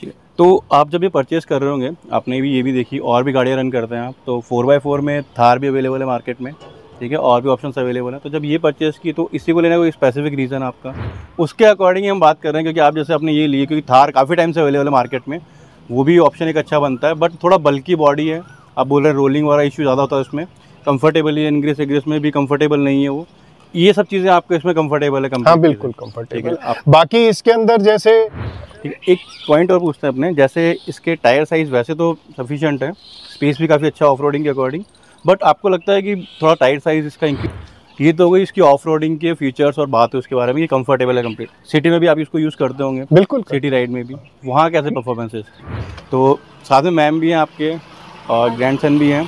ठीक है तो आप जब ये परचेस कर रहे होंगे आपने भी ये भी देखी और भी गाड़ियाँ रन करते हैं आप तो फोर बाई फोर में थार भी अवेलेबल है मार्केट में ठीक है और भी ऑप्शन अवेलेबल हैं तो जब ये परचेस की तो इसी को लेना कोई स्पेसिफिक रीज़न आपका उसके अकॉर्डिंग हम बात कर रहे हैं क्योंकि आप जैसे आपने ये लिए क्योंकि थार काफ़ी टाइम से अवेलेबल है मार्केट में वो भी ऑप्शन एक अच्छा बनता है बट थोड़ा बल्कि बॉडी है आप बोल रहे हैं रोलिंग वाला इशू ज़्यादा होता है उसमें कम्फर्टेबल है इनग्रेस एग्रेस में भी कम्फर्टेबल नहीं है वो ये सब चीज़ें आपको इसमें कंफर्टेबल है हाँ बिल्कुल कंफर्टेबल बाकी इसके अंदर जैसे ठीक है एक पॉइंट और पूछते हैं अपने जैसे इसके टायर साइज़ वैसे तो सफिशेंट है स्पेस भी काफ़ी अच्छा ऑफ के अकॉर्डिंग बट आपको लगता है कि थोड़ा टायर साइज़ इसका इंक्रीज ये तो हो गई इसकी ऑफ के फीचर्स और बात है उसके बारे में ये कंफर्टेबल है कंप्लीट सिटी में भी आप इसको यूज़ करते होंगे बिल्कुल सिटी राइड में भी वहाँ कैसे परफॉर्मेंसेस तो साथ में मैम भी हैं आपके और ग्रैंड सन भी हैं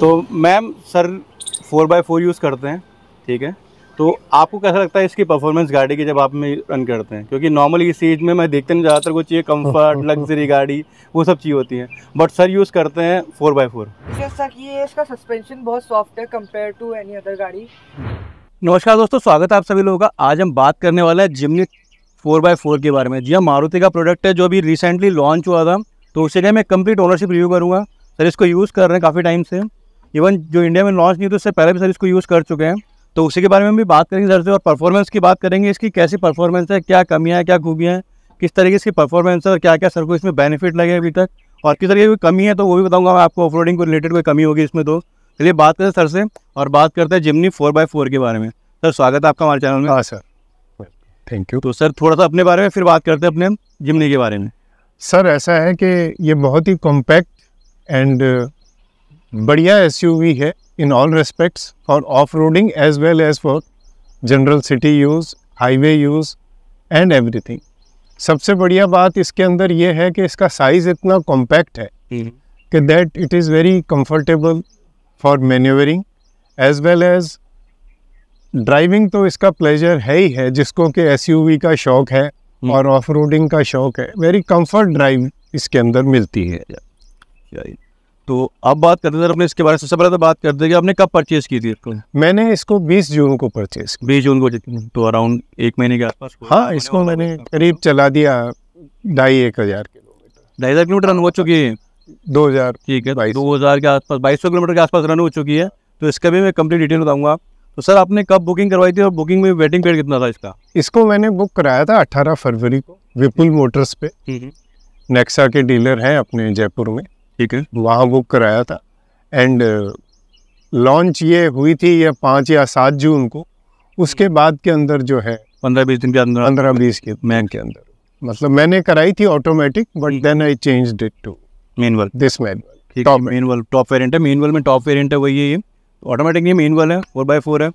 तो ma'am sir four by four use करते हैं ठीक है तो आपको कैसा लगता है इसकी परफॉर्मेंस गाड़ी की जब आप में रन करते हैं क्योंकि नॉर्मली इस एज में मैं देखते नहीं ज़्यादातर को चाहिए कंफर्ट लग्जरी गाड़ी वो सब चीज़ होती हैं बट सर यूज़ करते हैं फोर बाई फोर जैसा कि इसका सस्पेंशन बहुत सॉफ्ट है कम्पेयर टू एनी अदर गाड़ी नमस्कार दोस्तों स्वागत है आप सभी लोगों का आज हम बात करने वाले हैं जिमनी फोर बाई फोर के बारे में जी हाँ मारुति का प्रोडक्ट है जो अभी रिसेंटली लॉन्च हुआ था तो उसे मैं कंप्लीट ओनरशिप रिव्यू करूँगा सर इसको यूज़ कर रहे हैं काफ़ी टाइम से इवन जो इंडिया में लॉन्च नहीं तो उससे पहले भी सर इसको यूज़ कर चुके हैं तो उसी के बारे में भी बात करेंगे सर से और परफॉर्मेंस की बात करेंगे इसकी कैसी परफॉर्मेंस है क्या कमियाँ हैं क्या खूबियाँ हैं किस तरीके इसकी परफॉर्मेंस है और क्या क्या सर को इसमें बेनिफिट लगे अभी तक और किस तरीके की कमी है तो वो भी बताऊँगा मैं आपको ऑफ को रिलेटेड कोई कमी होगी इसमें तो चलिए बात करें सर से और बात करते हैं जिमनी फोर बाई फोर के बारे में सर स्वागत है आपका हमारे चैनल में हाँ सर थैंक यू तो सर थोड़ा सा अपने बारे में फिर बात करते हैं अपने जिमनी के बारे में सर ऐसा है कि ये बहुत ही कॉम्पैक्ट एंड बढ़िया एस है in all respects for off-roading as well as for general city use highway use and everything सबसे बढ़िया बात इसके अंदर ये है कि इसका साइज़ इतना कॉम्पैक्ट है हम्म। कि that it is very comfortable for maneuvering as well as driving तो इसका प्लेजर है ही है जिसको कि एस का शौक़ है हम्म। और ऑफ का शौक़ है वेरी कम्फर्ट ड्राइव इसके अंदर मिलती है तो आप बात करते हैं अपने इसके बारे में सबसे पहले तो बात करते हैं कि आपने कब परचेज़ की थी इसको मैंने इसको 20 जून को परचेज़ बीस जून को तो अराउंड एक महीने के आसपास हाँ इसको मैंने करीब चला दिया ढाई एक हज़ार ढाई हज़ार किलोमीटर रन हो चुकी है दो हज़ार ठीक है दो हज़ार के आसपास बाईस सौ किलोमीटर के आसपास रन हो चुकी है तो इसका भी मैं कंप्लीट डिटेल बताऊँगा तो सर आपने कब बुकिंग करवाई थी और बुकिंग में वेटिंग पीरियड कितना था इसका इसको मैंने बुक कराया था अठारह फरवरी को विपुल मोटर्स पे हम्म, हम्म। नेक्सा के डीलर हैं अपने जयपुर में ठीक है वहाँ बुक कराया था एंड लॉन्च uh, ये हुई थी या पाँच या सात जून को उसके हम्म। बाद के अंदर जो है पंद्रह बीस दिन के अंदर पंद्रह बीस के मैन के अंदर मतलब मैंने कराई थी automatic but then I change it to manual this man manual top variant है मेन वर्ल में टॉप वेरियंट है वही है ये ऑटोमेटिक नहीं मेन वर्ल है फोर बाई फोर है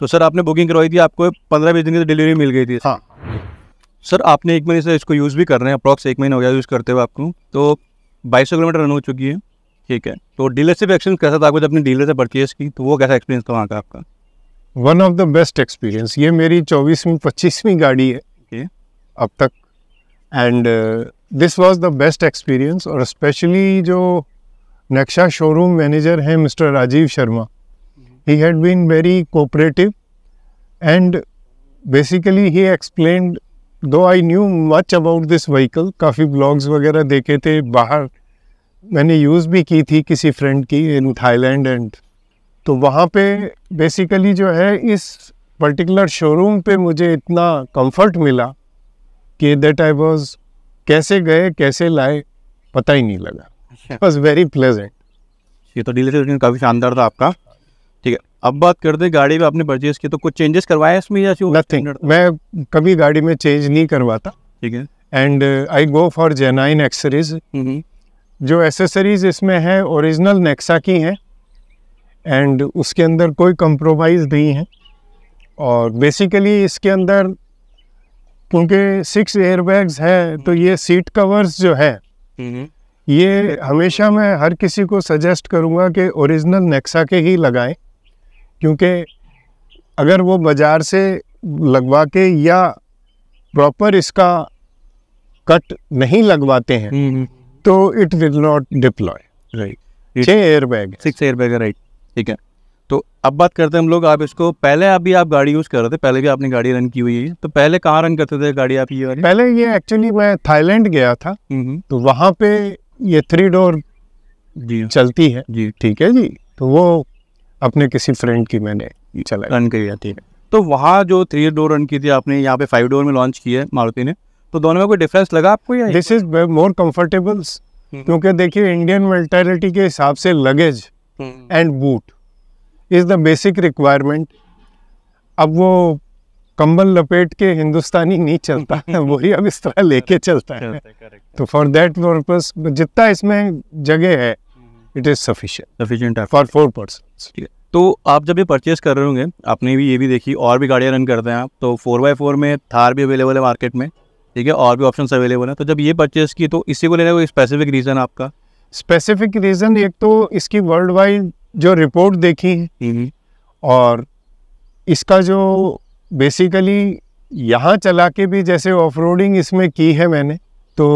तो सर आपने बुकिंग करवाई थी आपको पंद्रह बीस दिन की डिलीवरी तो मिल गई थी हाँ सर आपने एक महीने से इसको यूज़ भी कर रहे हैं अप्रॉक्स एक महीना हो गया यूज़ करते हुए आपको तो बाईस किलोमीटर रन हो चुकी है ठीक है तो डीलरशिप एक्सपीरियंस कैसा था आपको जब अपने डीलर से परचेज की तो वो कैसा एक्सपीरियंस था वहाँ का आपका one of the best experience ये मेरी चौबीसवीं पच्चीसवीं गाड़ी है okay. अब तक and this was the best experience और स्पेशली जो नक्शा शोरूम मैनेजर हैं mister Rajeev Sharma he had been very cooperative and basically he explained though I knew much about this vehicle काफ़ी ब्लॉग्स वगैरह देखे थे बाहर मैंने यूज़ भी की थी किसी फ्रेंड की इन थाईलैंड एंड तो वहाँ पे बेसिकली जो है इस पर्टिकुलर शोरूम पे मुझे इतना कंफर्ट मिला कि दैट आई वाज कैसे गए कैसे लाए पता ही नहीं लगा वॉज वेरी प्लेजेंट ये तो डीलर काफ़ी शानदार था आपका अब बात कर दे गाड़ी में आपने परचेज की तो कुछ चेंजेस करवाया इसमें या नथिंग मैं कभी गाड़ी में चेंज नहीं करवाता ठीक है and I go for genuine accessories जो एसेसरीज इसमें है ओरिजिनल नेक्सा की हैं एंड उसके अंदर कोई कंप्रोमाइज़ नहीं है और बेसिकली इसके अंदर क्योंकि सिक्स एयरबैग्स है तो ये सीट कवर्स जो है हम्म, हम्म। ये हमेशा मैं हर किसी को सजेस्ट करूँगा कि ओरिजिनल नेक्सा के ही लगाएं क्योंकि अगर वो बाज़ार से लगवा के या प्रॉपर इसका कट नहीं लगवाते हैं हम्म, हम्म। तो it will not deploy right छः air bag six air bag right ठीक है तो अब बात करते हैं हम लोग आप इसको पहले अभी आप गाड़ी यूज़ कर रहे थे पहले भी आपने गाड़ी रन की हुई है तो पहले कहाँ रन करते थे गाड़ी आप ये पहले ये एक्चुअली मैं थाईलैंड गया था हम्म, तो वहाँ पे ये थ्री डोर जी चलती है जी ठीक है जी तो वो अपने किसी फ्रेंड की मैंने चला रन करी जाती है तो वहाँ जो थ्री डोर रन की थी आपने यहाँ पे फाइव डोर में लॉन्च की है मारुति ने तो दोनों में कोई डिफरेंस लगा आपको या दिस इज मोर कम्फर्टेबल क्योंकि देखिए इंडियन मेंटेलिटी के हिसाब से luggage and boot is the basic requirement अब वो कंबल लपेट के हिंदुस्तानी नहीं चलता है वो ही अब इस तरह लेके चलता है तो फॉर देट पर्पज जितना इसमें जगह है it is sufficient sufficient for four person ठीक है तो आप जब ये परचेस कर रहे होंगे आपने भी ये भी देखी और भी गाड़ियाँ रन करते हैं आप तो फोर बाई फोर में थार भी अवेलेबल है मार्केट में ठीक है और भी ऑप्शन अवेलेबल हैं तो जब ये परचेस की तो इसी को लेने कोई स्पेसिफिक रीज़न आपका स्पेसिफिक रीज़न एक तो इसकी वर्ल्ड वाइड जो रिपोर्ट देखी है हम्म। और इसका जो बेसिकली यहाँ चला के भी जैसे ऑफ इसमें की है मैंने तो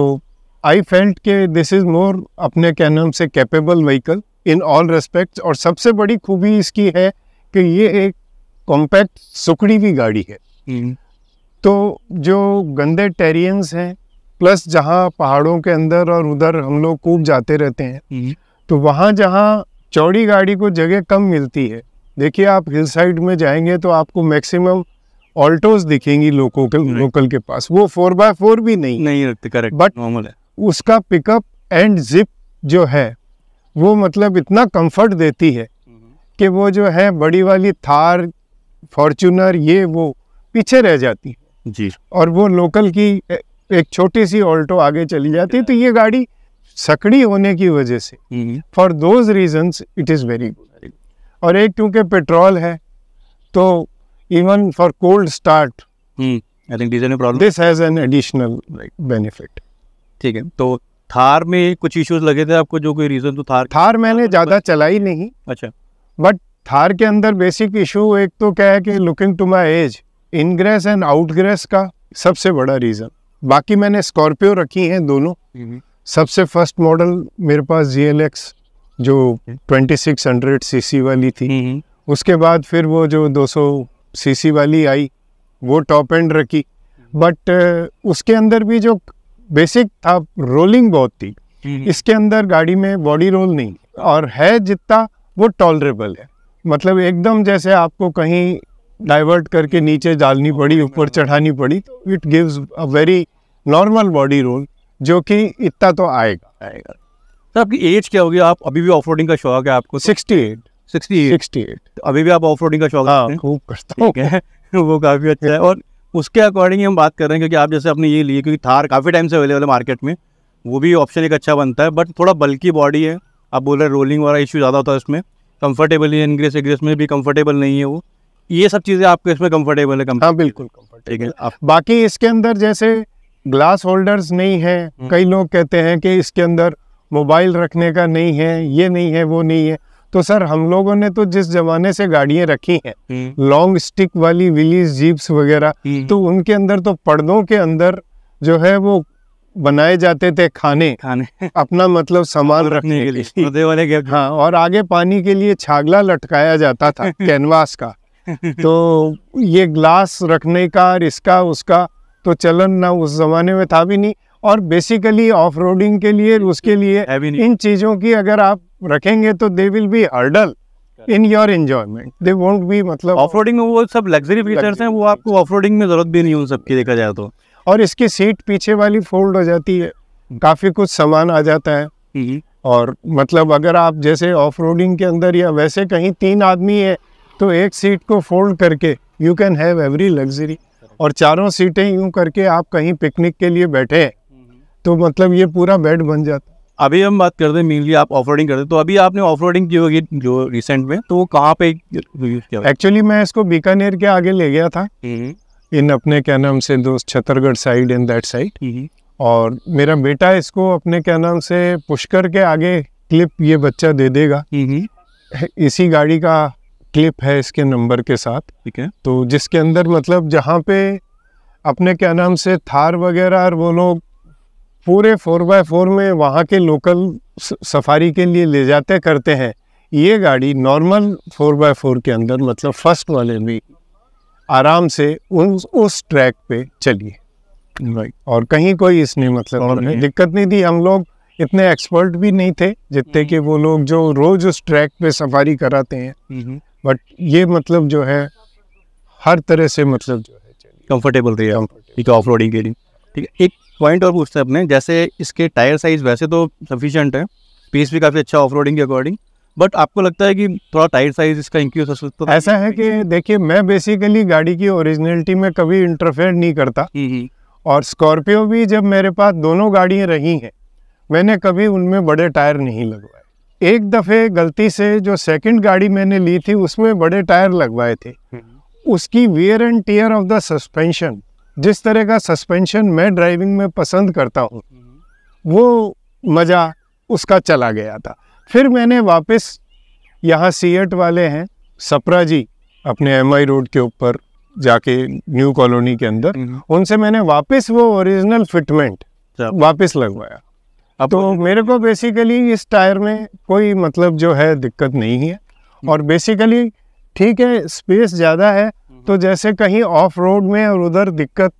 आई फेल्ट के दिस इज़ मोर अपने कैनम से capable vehicle in all respect और सबसे बड़ी खूबी इसकी है कि ये एक कॉम्पैक्ट सुकड़ी हुई गाड़ी है हम्म। तो जो गंदे टेरियंस हैं प्लस जहाँ पहाड़ों के अंदर और उधर हम लोग कूब जाते रहते हैं हम्म। तो वहाँ जहाँ चौड़ी गाड़ी को जगह कम मिलती है देखिए आप हिल साइड में जाएंगे तो आपको मैक्सिमम ऑल्टोज दिखेंगी लोगों के लोकल के पास वो फोर बाय फोर भी नहीं नहीं करेक्ट बट नॉर्मल है उसका पिकअप एंड जिप जो है वो मतलब इतना कंफर्ट देती है कि वो जो है बड़ी वाली थार फॉर्चूनर ये वो पीछे रह जाती जी और वो लोकल की एक छोटी सी ऑल्टो आगे चली जाती है तो ये गाड़ी सकड़ी होने की वजह से for those reasons it is very good और एक क्योंकि पेट्रोल है तो even for cold start I think diesel में problem this has an additional benefit ठीक है तो थार में कुछ इश्यूज लगे थे आपको जो कोई रीज़न तो थार थार मैंने ज़्यादा चलाई नहीं अच्छा बट थार के अंदर बेसिक इशू एक तो क्या है कि looking to my age ingress and outgress का सबसे बड़ा रीज़न बाकी मैंने स्कॉर्पियो रखी है दोनों हम्म। सबसे फर्स्ट मॉडल मेरे पास जी जो 2600 हम्म। सीसी वाली थी हम्म, उसके बाद फिर वो जो 200 सीसी वाली आई वो टॉप एंड रखी बट उसके अंदर भी जो बेसिक था रोलिंग बहुत थी हम्म। इसके अंदर गाड़ी में बॉडी रोल नहीं और है जितना वो टॉलरेबल है मतलब एकदम जैसे आपको कहीं डाइवर्ट करके नीचे डालनी पड़ी ऊपर चढ़ानी पड़ी तो it gives a very normal body roll जो कि इतना तो आएगा आएगा सर तो आपकी एज क्या होगी आप अभी भी ऑफ का शौक है आपको sixty eight sixty eight sixty eight अभी भी आप ऑफ का शौक हाँ, खूब करता हूँ वो काफ़ी अच्छा है और उसके अकॉर्डिंग हम बात कर रहे हैं क्योंकि आप जैसे आपने ये लिए क्योंकि थार काफ़ी टाइम से अवेलेबल है मार्केट में वो भी ऑप्शन एक अच्छा बनता है बट थोड़ा बल्कि बॉडी है आप बोल रहे हैं रोलिंग वाला इशू ज़्यादा होता है उसमें कम्फर्टेबल है इनग्रेस एग्रेस में भी कम्फर्टेबल नहीं है वो ये सब चीज़ें आपको इसमें कंफर्टेबल है कम्फर्ट हाँ बिल्कुल ठीक है बाकी इसके अंदर जैसे ग्लास होल्डर्स नहीं है हम्म। कई लोग कहते हैं कि इसके अंदर मोबाइल रखने का नहीं है ये नहीं है वो नहीं है तो सर हम लोगों ने तो जिस जमाने से गाड़ियां रखी हैं लॉन्ग हम्म। स्टिक वाली विलीज जीप्स वगैरह हम्म। तो उनके अंदर तो पर्दों के अंदर जो है वो बनाए जाते थे खाने खाने अपना मतलब सामान रखने के लिए वाले के हाँ और आगे पानी के लिए छागला लटकाया जाता था कैनवास का तो ये ग्लास रखने का और इसका उसका तो चलन ना उस जमाने में था भी नहीं और बेसिकली ऑफ रोडिंग के लिए उसके लिए इन चीज़ों की अगर आप रखेंगे तो they will be hurdle in your enjoyment they won't be मतलब ऑफ रोडिंग में वो सब लग्जरी फीचर्स हैं वो आपको ऑफ रोडिंग में जरूरत भी नहीं उन सबकी देखा जाए तो और इसकी सीट पीछे वाली फोल्ड हो जाती है हम्म। काफ़ी कुछ सामान आ जाता है हम्म। और मतलब अगर आप जैसे ऑफ रोडिंग के अंदर या वैसे कहीं तीन आदमी है तो एक सीट को फोल्ड करके you can have every luxury और चारों सीटें यूं करके आप कहीं पिकनिक के लिए बैठे हैं तो मतलब ये पूरा बेड बन जाता अभी हम बात करते हैं मेनली आप ऑफ करते तो अभी आपने ऑफ रोडिंग की होगी जो रिसेंट में तो वो कहाँ पे एक्चुअली मैं इसको बीकानेर के आगे ले गया था हम्म। इन अपने क्या नाम से दोस्त Chhatargarh side in that side और मेरा बेटा इसको अपने क्या नाम से पुष्कर के आगे क्लिप ये बच्चा दे देगा हम्म। इसी गाड़ी का क्लिप है इसके नंबर के साथ ठीक है तो जिसके अंदर मतलब जहाँ पे अपने क्या नाम से थार वगैरह और वो लोग पूरे फोर बाय फोर में वहाँ के लोकल सफारी के लिए ले जाते करते हैं ये गाड़ी नॉर्मल फोर बाय फोर के अंदर मतलब फर्स्ट वाले भी आराम से उन उस ट्रैक पे चलिए और कहीं कोई इसने मतलब और नहीं। दिक्कत नहीं थी हम लोग इतने एक्सपर्ट भी नहीं थे जितने कि हम्म। वो लोग जो रोज उस ट्रैक पे सफारी कराते हैं बट ये मतलब जो है हर तरह से मतलब जो है कम्फर्टेबल रही है ऑफ रोडिंग के लिए ठीक है एक पॉइंट और पूछते हैं अपने जैसे इसके टायर साइज़ वैसे तो सफिशेंट है पीस भी काफ़ी अच्छा ऑफ के अकॉर्डिंग बट आपको लगता है कि थोड़ा टायर साइज इसका इंक्रीज हो सकता है ऐसा है कि देखिए मैं बेसिकली गाड़ी की ओरिजिनलिटी में कभी इंटरफेयर नहीं करता हम्म, हम्म। और स्कॉर्पियो भी जब मेरे पास दोनों गाड़ियाँ रही हैं मैंने कभी उनमें बड़े टायर नहीं लगवाए एक दफ़े गलती से जो सेकंड गाड़ी मैंने ली थी उसमें बड़े टायर लगवाए थे हम्म। उसकी wear and tear of the suspension जिस तरह का सस्पेंशन मैं ड्राइविंग में पसंद करता हूँ वो मज़ा उसका चला गया था फिर मैंने वापस यहाँ सीएट वाले हैं सपरा जी अपने एम रोड के ऊपर जाके न्यू कॉलोनी के अंदर हम्म। उनसे मैंने वापस वो ओरिजिनल फिटमेंट अच्छा। वापस लगवाया अब तो मेरे को बेसिकली इस टायर में कोई मतलब जो है दिक्कत नहीं है हम्म। और बेसिकली ठीक है स्पेस ज़्यादा है तो जैसे कहीं ऑफ रोड में और उधर दिक्कत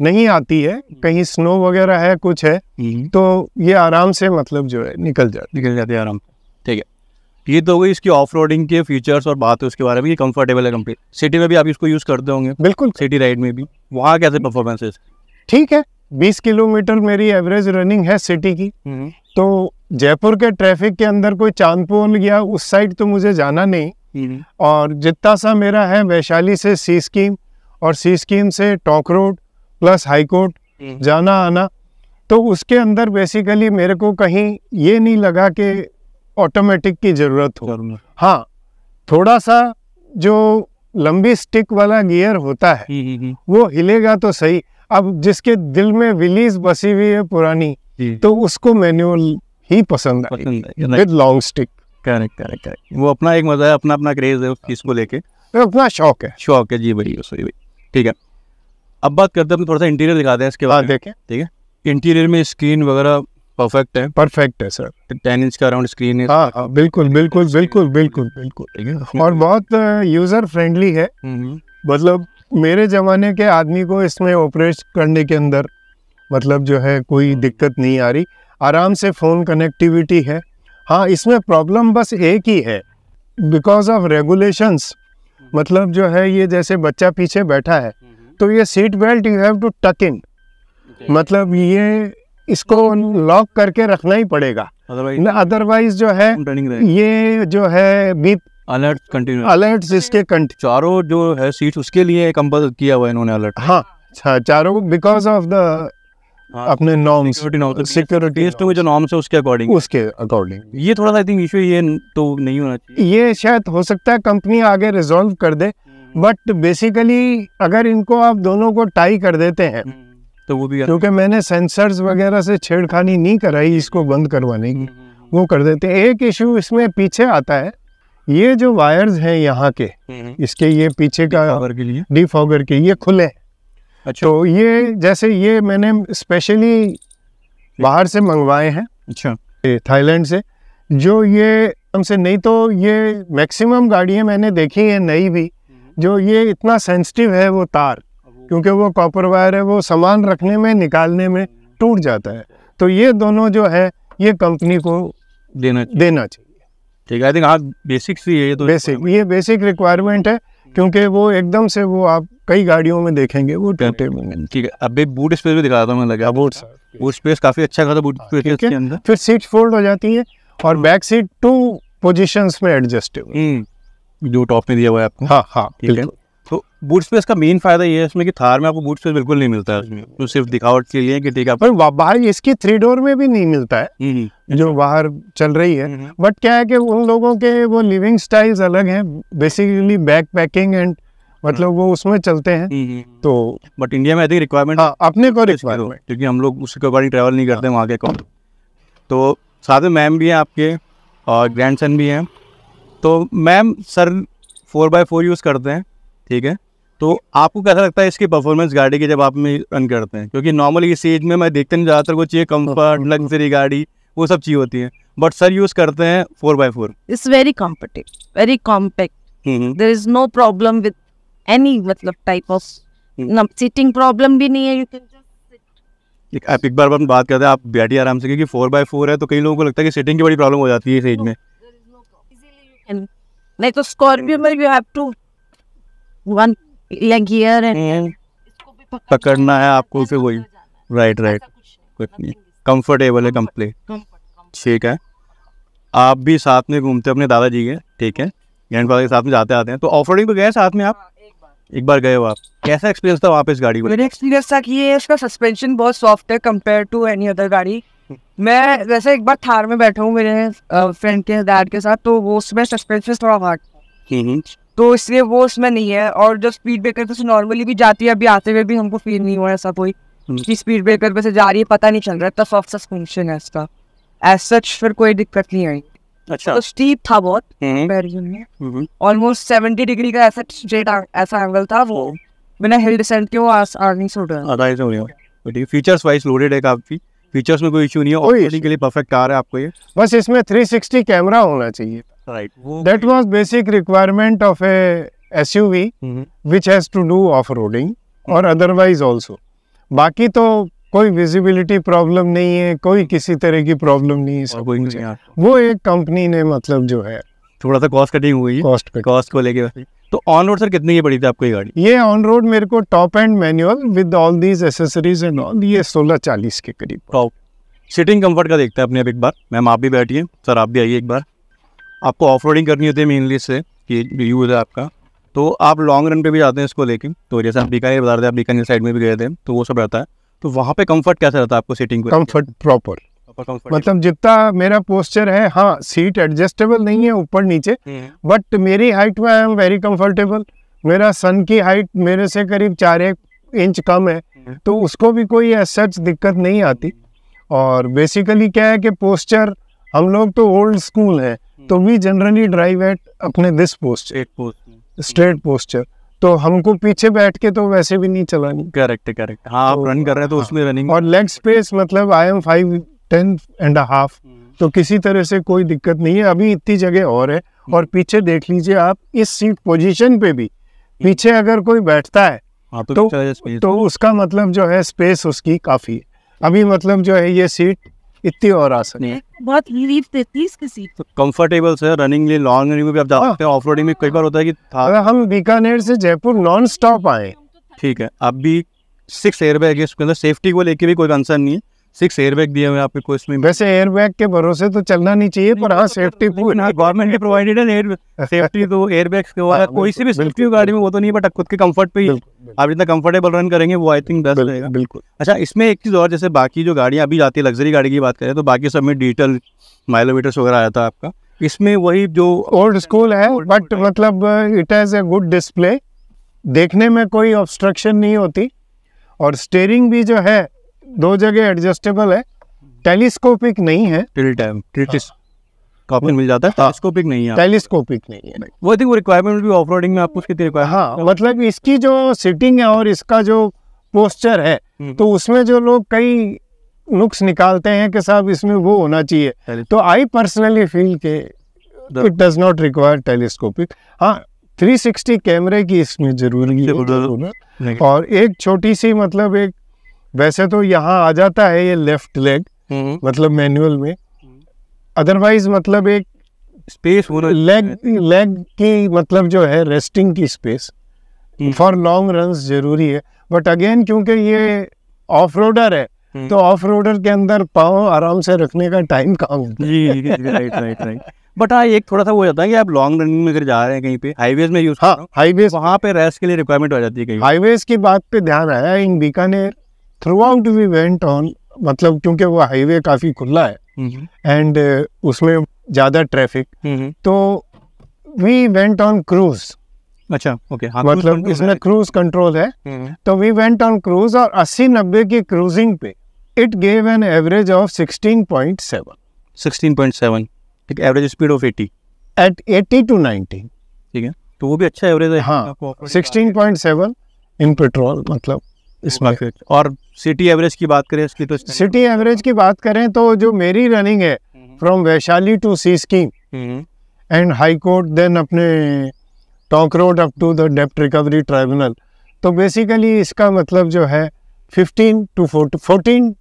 नहीं आती है हम्म। कहीं स्नो वगैरह है कुछ है हम्म। तो ये आराम से मतलब जो है निकल जाते निकल जाते हैं आराम ठीक है ये तो हो इसकी ऑफ रोडिंग के फीचर्स और बात है उसके बारे में ये कंफर्टेबल है कम्प्लीट सिटी में भी आप इसको यूज़ करते होंगे बिल्कुल सिटी राइड में भी वहाँ कैसे परफॉर्मेंस है ठीक है बीस किलोमीटर मेरी एवरेज रनिंग है सिटी की हम्म। तो जयपुर के ट्रैफिक के अंदर कोई चांदपोल या उस साइड तो मुझे जाना नहीं हम्म। और जितना सा मेरा है वैशाली से सी स्कीम और सी स्कीम से Tonk road plus high court हम्म। जाना आना तो उसके अंदर बेसिकली मेरे को कहीं ये नहीं लगा कि ऑटोमेटिक की ज़रूरत हो हाँ थोड़ा सा जो लंबी स्टिक वाला गियर होता है हम्म, वो हिलेगा तो सही अब जिसके दिल में विलीज बसी हुई है पुरानी तो उसको मैनुअल ही पसंद है with long stick correct correct correct वो अपना एक मजा है अपना अपना क्रेज है उस चीज़ को लेके अपना शौक है शौक है जी भाई सही भाई ठीक है अब बात करते हैं थोड़ा सा इंटीरियर दिखाते हैं इसके हाँ, बाद देखें ठीक है इंटीरियर में स्क्रीन वगैरह परफेक्ट है परफेक्ट है सर टेन इंच का अराउंड स्क्रीन है हाँ, हाँ बिल्कुल बिल्कुल बिल्कुल बिल्कुल बिल्कुल और बहुत यूजर फ्रेंडली है हम्म, हम्म। मतलब मेरे ज़माने के आदमी को इसमें ऑपरेट करने के अंदर मतलब जो है कोई दिक्कत नहीं आ रही आराम से फ़ोन कनेक्टिविटी है हाँ इसमें प्रॉब्लम बस एक ही है बिकॉज ऑफ रेगुलेशंस मतलब जो है ये जैसे बच्चा पीछे बैठा है तो ये seat belt you have to tuck in मतलब ये इसको लॉक करके रखना ही पड़ेगा अदरवाइज जो है ये जो है बीप अलर्ट कंटिन्यू अलर्ट इसके चारों जो है सीट उसके लिए कंपल किया हुआ इन्होंने अलर्ट हाँ चारों बिकॉज ऑफ द हाँ। अपने नॉर्म्स सिक्योरिटी में जो नॉर्म्स है उसके अकॉर्डिंग उसके अकॉर्डिंग ये थोड़ा सा आई थिंक इशू ये तो नहीं होना चाहिए ये शायद हो सकता है कंपनी आगे रिजॉल्व कर दे बट हम्म। बेसिकली अगर इनको आप दोनों को टाई कर देते हैं हम्म। तो वो भी क्योंकि मैंने सेंसर्स वगैरह से छेड़खानी नहीं कराई इसको बंद करवाने की हम्म, वो कर देते हैं एक इशू इसमें पीछे आता है ये जो वायर्स हैं यहाँ के इसके ये पीछे का डीफॉगर के ये खुले हैं अच्छा तो ये जैसे ये मैंने स्पेशली बाहर से मंगवाए हैं अच्छा थाईलैंड से जो ये हमसे नहीं तो ये मैक्सिमम गाड़ियाँ मैंने देखी हैं नई भी हम्म। जो ये इतना सेंसिटिव है वो तार क्योंकि वो कॉपर वायर है वो सामान रखने में निकालने में हम्म। टूट जाता है तो ये दोनों जो है ये कंपनी को देना देना चाहिए ठीक है आई थिंक आप बेसिक्स है ये तो बेसिक ये बेसिक रिक्वायरमेंट है क्योंकि वो एकदम से वो आप कई गाड़ियों में देखेंगे वो टूटे हुए ठीक है अभी बूट स्पेस भी दिखाता हूँ लगा बूट बूट स्पेस काफ़ी अच्छा खाता बूट स्पेस के अंदर फिर सीट फोल्ड हो जाती है और बैक सीट टू पोजिशन में एडजस्टेबल हम्म, जो टॉप में दिया हुआ है आपको हाँ हाँ ठीक है तो बूट स्पेस का मेन फायदा ये है इसमें कि थार में आपको बूट स्पेस बिल्कुल नहीं मिलता है उसमें तो सिर्फ दिखावट के लिए कि ठीक है पर बाहर इसके थ्री डोर में भी नहीं मिलता है हम्म, हम्म। जो बाहर चल रही है बट हम्म, क्या है कि उन लोगों के वो लिविंग स्टाइल्स अलग हैं बेसिकली बैक पैकिंग एंड मतलब हाँ। वो उसमें चलते हैं तो बट इंडिया में आई थिंक रिक्वायरमेंट अपने को रिक्वायरमेंट क्योंकि हम लोग उसके अकॉर्डिंग ट्रेवल नहीं करते हाँ। वहाँ के अकॉर्डिंग तो साथ में मैम भी हैं आपके और ग्रैंड सन भी हैं तो ma'am sir four by four use करते हैं ठीक है तो आपको कैसा लगता है इसकी परफॉर्मेंस गाड़ी की जब आप में रन करते हैं क्योंकि नॉर्मली इस एज में मैं देखते नहीं ज़्यादातर को चाहिए कम्फर्ट लग्जरी गाड़ी वो सब चीज़ होती है बट सर यूज़ करते हैं four by four it's very comfortable very compact there is no problem with any मतलब टाइप ऑफ सीटिंग प्रॉब्लम भी नहीं है यू कैन एक, एक बार अपन बात करते हैं आप बैठिए आराम से क्योंकि फोर बाई फोर है तो कई लोगों को लगता है कि सीटिंग की बड़ी प्रॉब्लम हो जाती है इस एज में नहीं तो स्कॉर्पियो में you have to one like here and पकड़ना है आपको फिर वही राइट राइट कुछ नहीं कंफर्टेबल है कम्प्लीट ठीक है आप भी साथ में घूमते अपने दादाजी के ठीक है ग्रैंड फादर के साथ में जाते आते हैं तो ऑफ रोडिंग गए साथ में आप हाँ, एक बार गए हो आप कैसा एक्सपीरियंस था वहाँ पे इस गाड़ी को मेरा एक्सपीरियंस था कि ये इसका सस्पेंशन बहुत सॉफ्ट है कम्पेयर टू एनी अदर गाड़ी मैं वैसे एक बार थार में बैठा हूँ मेरे फ्रेंड के डैड के साथ तो वो उसमें सस्पेंशन थोड़ा हार्ड था हम्म, हम्म। तो इसलिए वो उसमें नहीं है और जब स्पीड ब्रेकर पे से नॉर्मली भी जाती है अभी आते हुए भी हमको फील नहीं हुआ ऐसा कोई हम्म। कि स्पीड ब्रेकर पे से जा रही है पता नहीं चल रहा इतना सॉफ्ट सस्पेंशन है इसका एज सच फिर कोई दिक्कत नहीं आई अच्छा तो स्टीप था बहुत ऑलमोस्ट सेवेंटी डिग्री का ऐसा स्ट्रेट ऐसा एंगल था वो बिना हिल डिसेंट के वो आर्निंग से उठ रहा फीचर्स वाइज लोडेड है काफी फीचर्स में कोई इशू नहीं है ऑपरेटिंग के लिए परफेक्ट कार है आपको ये बस इसमें 360 कैमरा होना चाहिए right okay. that was basic requirement of a suv mm -hmm. which has to do off roading mm -hmm. or otherwise also बाकी तो कोई विजिबिलिटी प्रॉब्लम नहीं है कोई किसी तरह की प्रॉब्लम नहीं है सब कुछ वो एक कंपनी ने मतलब जो है थोड़ा सा कॉस्ट कटिंग हुई कॉस्ट कॉस्ट को लेके तो ऑन रोड सर कितनी की पड़ी थी आपको ये गाड़ी ये ऑन रोड मेरे को top end manual with all these accessories and all ये सोलह चालीस के करीब टॉप सिटिंग कम्फर्ट का देखते हैं अपने आप एक बार मैम आप भी बैठिए सर आप भी आइए एक बार आपको ऑफ करनी होती है मेनली से कि यूज़ है आपका तो आप लॉन्ग रन पे भी जाते हैं इसको लेके तो जैसे आप बीकानेर बता रहे आप बीकानेर साइड में भी गए थे तो वो सब रहता है तो वहाँ पे कंफर्ट कैसा रहता है आपको सीटिंग को कंफर्ट प्रॉपर मतलब जितना मेरा पोस्चर है हाँ सीट एडजस्टेबल नहीं है ऊपर नीचे बट हम्म। मेरी हाइट में आई एम वेरी कंफर्टेबल मेरा सन की हाइट मेरे से करीब चार एक इंच कम है हम्म। तो उसको भी कोई सच दिक्कत नहीं आती और बेसिकली क्या है कि पोस्चर हम लोग तो ओल्ड स्कूल हैं तो वी जनरली ड्राइव एट अपने दिस पोस्टर स्ट्रेट पोस्टर तो हमको पीछे बैठ के तो वैसे भी नहीं चलानी करेक्ट करेक्ट हाँ आप रन तो कर रहे हैं तो उसमें रनिंग हाँ। और लेग स्पेस मतलब I am five ten and half तो किसी तरह से कोई दिक्कत नहीं है अभी इतनी जगह और है हम्म। और पीछे देख लीजिए आप इस सीट पोजीशन पे भी हम्म। पीछे अगर कोई बैठता है हाँ, तो, तो, तो उसका मतलब जो है स्पेस उसकी काफ़ी है अभी मतलब जो है ये सीट इतनी और आसान है बहुत रिलीफ देती है इसकी सीट कंफर्टेबल से रनिंग लिए लॉन्ग रनिंग में भी आप जा सकते हाँ। हैं ऑफ रोडिंग में कई बार होता है कि अगर हम बीकानेर से जयपुर नॉन स्टॉप आए ठीक है अब भी सिक्स एयर बैग है उसके अंदर सेफ्टी को लेके भी कोई कंसर्न नहीं है सिक्स एयरबैग दिए हुए आपके को इसमें वैसे एयरबैग के भरोसे तो चलना नहीं चाहिए पर हाँ सेफ्टी गवर्नमेंट हाँ, ने प्रोवाइडेड है एयर सेफ्टी तो एयरबैग्स के वाला हाँ, कोई सी भी सेफ्टी गाड़ी में वो तो नहीं बट खुद के कंफर्ट पे ही आप जितना कंफर्टेबल रन करेंगे वो आई थिंक बेस्ट रहेगा बिल्कुल अच्छा इसमें एक चीज़ और जैसे बाकी जो गाड़ियाँ अभी जाती है लग्जरी गाड़ी की बात करें तो बाकी सब में डिजिटल माइलोमीटर्स वगैरह आया था आपका इसमें वही जो ओल्ड स्कूल है बट मतलब it has a good display देखने में कोई ऑब्स्ट्रक्शन नहीं होती और स्टेयरिंग भी जो है दो जगह एडजस्टेबल है टेलीस्कोपिक नहीं है हाँ। मिल जाता है टेलीस्कोपिक हाँ। नहीं है टेलीस्कोपिक नहीं है वो रिक्वायरमेंट भी ऑफ में आपको उसकी हाँ मतलब इसकी जो सिटिंग है और इसका जो पोस्चर है हम्म। तो उसमें जो लोग कई नुक्स निकालते हैं कि साहब इसमें वो होना चाहिए तो आई पर्सनली फील के it does not require telescopic हाँ 360 कैमरे की इसमें जरूरी है तो और एक छोटी सी मतलब एक वैसे तो यहाँ आ जाता है ये लेफ्ट हम्म। लेग मतलब मैनुअल में अदरवाइज मतलब एक स्पेस होना लेग लेग की मतलब जो है रेस्टिंग की स्पेस फॉर लॉन्ग रन जरूरी है बट अगेन क्योंकि ये ऑफ रोडर है हम्म। तो ऑफ रोडर के अंदर पाओ आराम से रखने का टाइम कम बट हाँ एक थोड़ा सा वो जाता है कि आप लॉन्ग रनिंग में अगर जा रहे हैं कहीं पे हाईवेज में यूज हाँ वहाँ पे रेस्ट के लिए रिक्वायरमेंट हो जाती है कहीं हाईवेज की बात पे ध्यान आया in Bikaner throughout we went on मतलब क्योंकि वो हाईवे काफ़ी खुला है एंड uh, उसमें ज़्यादा ट्रैफिक तो वी वेंट ऑन क्रूज अच्छा ओके okay, हाँ, मतलब इसमें क्रूज कंट्रोल है तो वी वेंट ऑन क्रूज और 80 90 की क्रूजिंग पे it gave an average of 16.7 16.7 एक average speed of 80 at 80 to 90 ठीक है तो वो भी अच्छा एवरेज है हाँ 16.7 इन पेट्रोल मतलब इस मार्केट और सिटी एवरेज की बात करें उसकी तो सिटी एवरेज की बात करें तो जो मेरी रनिंग है from hmm. Vaishali to C scheme and high court then अपने Tonk road up to the डेप्ट रिकवरी ट्राइब्यूनल तो बेसिकली इसका मतलब जो है fifteen to fourteen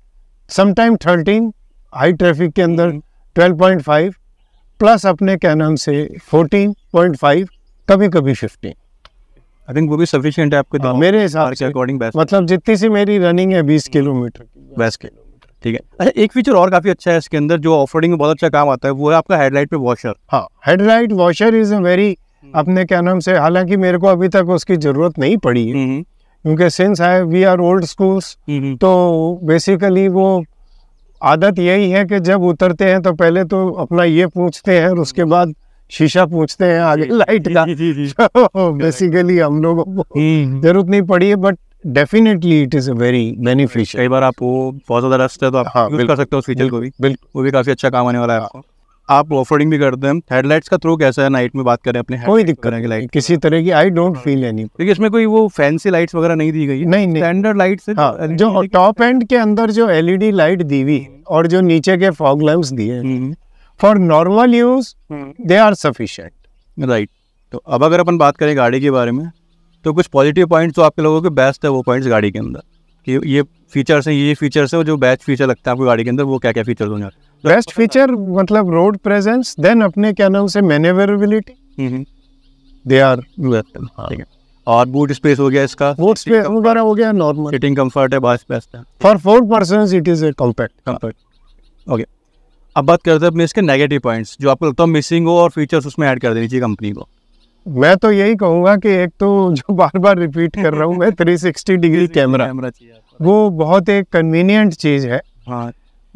sometime thirteen high traffic के अंदर ट्वेल्व पॉइंट फाइव प्लस अपने कैनन से फोर्टीन पॉइंट फाइव कभी कभी फिफ्टीन आई थिंक वो भी सफिशियंट है आपके हाँ, मेरे हिसाब से अकॉर्डिंग बेस्ट मतलब जितनी सी मेरी रनिंग है बीस किलोमीटर बेस्ट किलो ठीक है अच्छा एक फीचर और काफी अच्छा है इसके अंदर जो ऑफ में बहुत अच्छा काम आता है वो है आपका हेडलाइट पे वॉशर हाँ headlight washer is a very अपने क्या नाम से हालांकि मेरे को अभी तक उसकी जरूरत नहीं पड़ी है हम्म, हम्म। क्योंकि since I we are old schools तो बेसिकली वो आदत यही है कि जब उतरते हैं तो पहले तो अपना ये पूछते हैं और उसके बाद शीशा पूछते हैं आगे लाइट का बेसिकली तो हम लोगों को हम्म, हम्म। जरूरत नहीं पड़ी है but definitely it is a very beneficial कई बार आप वो बहुत ज्यादा रस्ट है तो आप हाँ, यूज कर सकते हो उस फीचर को भी बिल्कुल वो भी काफी अच्छा काम आने वाला है आपको आप ऑफरिंग भी करते हैं हेडलाइट्स का थ्रू कैसा है नाइट में बात करें अपने कोई दिक्कत नहीं लाइट किसी तरह की आई डोंट फील एनी क्योंकि इसमें कोई वो फैंसी लाइट्स वगैरह नहीं दी गई है नहीं स्टैंडर्ड लाइट्स हाँ, जो टॉप एंड के अंदर जो एलईडी लाइट दी हुई और जो नीचे के फॉग लैम्प्स दिए हम्म, for normal use they are sufficient right तो अब अगर अपन बात करें गाड़ी के बारे में तो कुछ पॉजिटिव पॉइंट्स तो आपके लोगों के बेस्ट है वो पॉइंट्स गाड़ी के अंदर कि ये फीचर्स हैं ये फीचर्स हैं जो बेस्ट फीचर लगता है आपको गाड़ी के अंदर वो क्या क्या फीचर्स होंगे बेस्ट तो फीचर मतलब रोड प्रेजेंस देन अपने क्या नाम से मैनेवरेबिलिटी दे आर और बूट स्पेस हो गया इसका बूट स्पेस वगैरह हो गया नॉर्मल सिटिंग कंफर्ट है बहुत बेस्ट है for four person it is a compact comfort okay अब बात करते हैं अपने इसके नेगेटिव पॉइंट्स जो आपको लगता है मिसिंग हो और फीचर्स उसमें ऐड कर देनी चाहिए कंपनी को मैं तो यही कहूँगा कि एक तो जो बार बार रिपीट कर रहा हूँ मैं 360 डिग्री कैमरा वो बहुत एक कन्वीनियंट चीज़ है हाँ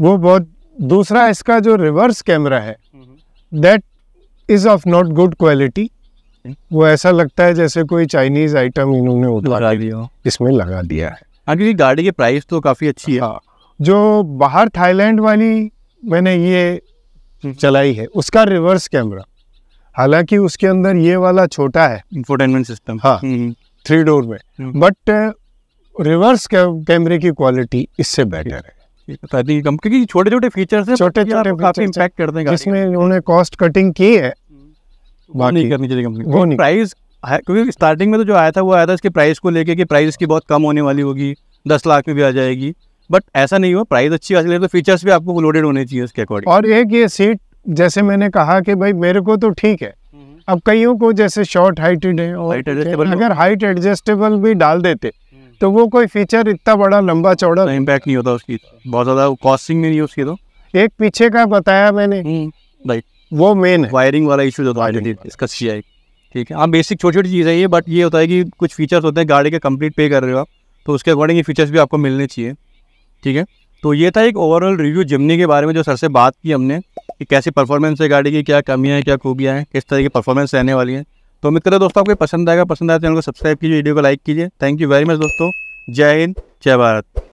वो बहुत दूसरा इसका जो रिवर्स कैमरा है that is of not good quality वो ऐसा लगता है जैसे कोई चाइनीज आइटम इन्होंने उठा दिया इसमें लगा दिया है हाँ क्योंकि गाड़ी की प्राइस तो काफ़ी अच्छी है हाँ। जो बाहर थाईलैंड वाली मैंने ये चलाई है उसका रिवर्स कैमरा हालांकि उसके अंदर ये वाला छोटा है इंफोटेनमेंट सिस्टम हाँ थ्री हम्म, डोर हम्म। में बट रिवर्स कैमरे की क्वालिटी इससे बेटर है तो कम क्योंकि छोटे छोटे फीचर्स हैं छोटे छोटे काफी इम्पैक्ट करते हैं जिसमें उन्होंने कॉस्ट कटिंग की है हम्म। नहीं करनी चाहिए कंपनी वो प्राइस क्योंकि स्टार्टिंग में तो जो आया था वो आया था इसके प्राइस को लेके कि प्राइस की बहुत कम होने वाली होगी दस लाख में भी आ जाएगी बट ऐसा नहीं हुआ प्राइस अच्छी खासी तो फीचर्स भी आपको लोडेड होने चाहिए उसके अकॉर्डिंग और एक ये सीट जैसे मैंने कहा कि भाई मेरे को तो ठीक है हम्म। अब कईयों को जैसे शॉर्ट हाइटेड है और अगर हाइट एडजस्टेबल भी डाल देते हम्म। तो वो कोई फीचर इतना बड़ा लंबा चौड़ा इम्पैक्ट तो नहीं होता उसकी बहुत ज़्यादा कॉस्टिंग में नहीं उसकी तो एक पीछे का बताया मैंने राइट हम्म, वो मेन वायरिंग वाला इशू जो था किया है ठीक है हाँ बेसिक छोटी छोटी चीज़ें ये बट ये होता है कि कुछ फीचर्स होते हैं गाड़ी के कंप्लीट पे कर रहे हो आप तो उसके अकॉर्डिंग ये फीचर्स भी आपको मिलने चाहिए ठीक है तो ये था एक ओवरऑल रिव्यू जिमनी के बारे में जो सर से बात की हमने कि कैसी परफॉर्मेंस है गाड़ी की क्या कमियाँ हैं क्या खूबियाँ हैं किस तरह की परफॉर्मेंस रहने वाली है तो उम्मीद करें दोस्तों आपको पसंद आएगा पसंद आया तो चैनल को सब्सक्राइब कीजिए वीडियो को लाइक कीजिए थैंक यू वेरी मच दोस्तों जय हिंद जय भारत